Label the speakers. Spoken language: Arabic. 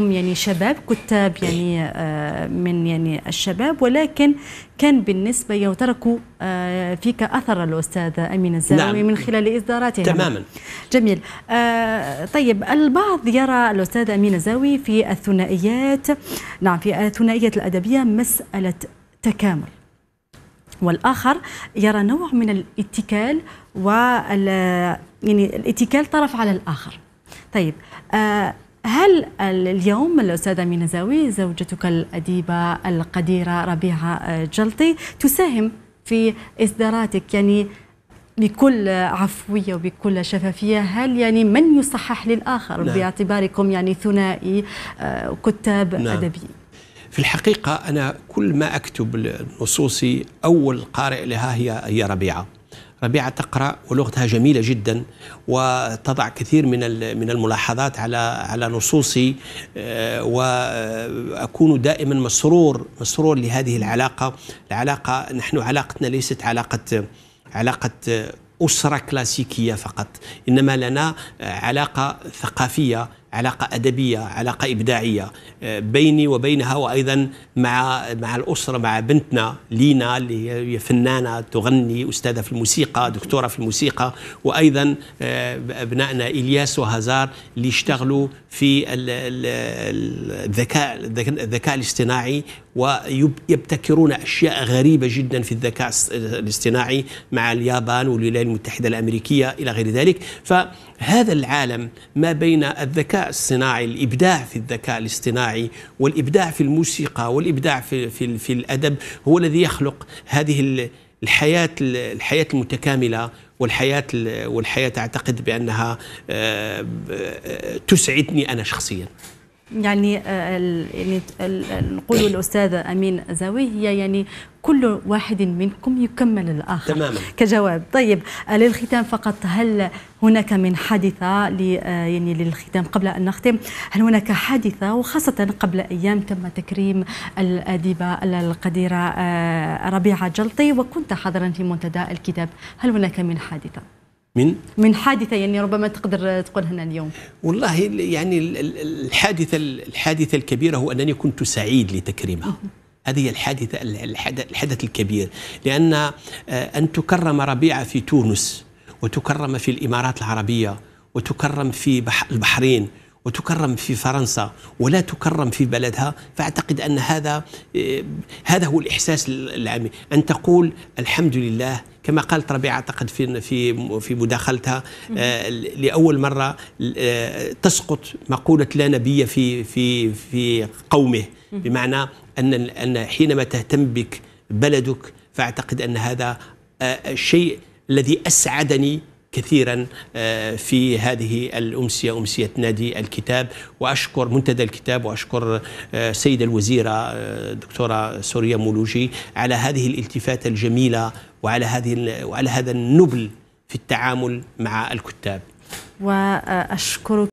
Speaker 1: هم يعني شباب كتاب يعني إيه. آه، من يعني الشباب ولكن كان بالنسبة يتركوا آه، فيك أثر الأستاذ أمين الزاوي نعم. من خلال إصداراتهم تماما جميل آه، طيب البعض يرى الأستاذ أمين الزاوي في الثنائيات نعم في الثنائية الأدبية مسألة تكامل والآخر يرى نوع من الاتكال وال يعني الاتكال طرف على الآخر طيب آه هل اليوم الأستاذة من زاوي زوجتك الأديبة القديرة ربيعة آه، جلطي تساهم في إصداراتك يعني بكل عفوية وبكل شفافية هل يعني من يصحح للآخر نعم. باعتباركم يعني ثنائي آه، كتاب نعم. أدبيين
Speaker 2: في الحقيقة أنا كل ما أكتب نصوصي أول قارئ لها هي هي ربيعة ربيعة تقرأ ولغتها جميلة جدا وتضع كثير من من الملاحظات على على نصوصي آه، وأكون دائما مسرور مسرور لهذه العلاقة العلاقة نحن علاقتنا ليست علاقة علاقة أسرة كلاسيكية فقط إنما لنا علاقة ثقافية علاقة أدبية علاقة إبداعية آه، بيني وبينها وأيضا مع مع الأسرة مع بنتنا لينا اللي هي فنانة تغني أستاذة في الموسيقى دكتورة في الموسيقى وأيضا آه، أبنائنا إلياس وهزار اللي يشتغلوا في الذكاء الذكاء الاصطناعي ويبتكرون أشياء غريبة جدا في الذكاء الاصطناعي مع اليابان والولايات المتحدة الأمريكية إلى غير ذلك فهذا العالم ما بين الذكاء الصناعي الإبداع في الذكاء الاصطناعي والإبداع في الموسيقى والإبداع في, في, في الأدب هو الذي يخلق هذه الحياة الحياة المتكاملة والحياة والحياة أعتقد بأنها آه، آه، تسعدني أنا شخصياً
Speaker 1: يعني آه، يعني نقول الأستاذ امين زاوي هي يعني كل واحد منكم يكمل الاخر تماما كجواب طيب آه، للختام فقط هل هناك من حادثه آه، يعني للختام قبل ان نختم هل هناك حادثه وخاصه قبل ايام تم تكريم الاديبه القديره ربيعه جلطي وكنت حاضرا في منتدى الكتاب هل هناك من حادثه من من حادثه يعني ربما تقدر تقول هنا اليوم
Speaker 2: والله يعني الحادثه الحادثه الكبيره هو انني كنت سعيد لتكريمها هذه الحادثه الحدث الكبير لان آه، ان تكرم ربيعه في تونس وتكرم في الامارات العربيه وتكرم في البحرين وتكرم في فرنسا ولا تكرم في بلدها فاعتقد ان هذا آه، هذا هو الاحساس العامي ان تقول الحمد لله كما قالت ربيعه اعتقد في في في مداخلتها آه، لاول مره آه، تسقط مقوله لا نبي في في في قومه بمعنى ان ان حينما تهتم بك بلدك فاعتقد ان هذا الشيء الذي اسعدني كثيرا آه، في هذه الأمسية أمسية نادي الكتاب وأشكر منتدى الكتاب وأشكر السيدة آه، الوزيرة آه، دكتورة سوريا مولوجي على هذه الالتفاتة الجميلة وعلى هذه وعلى هذا النبل في التعامل مع الكتاب
Speaker 1: وأشكرك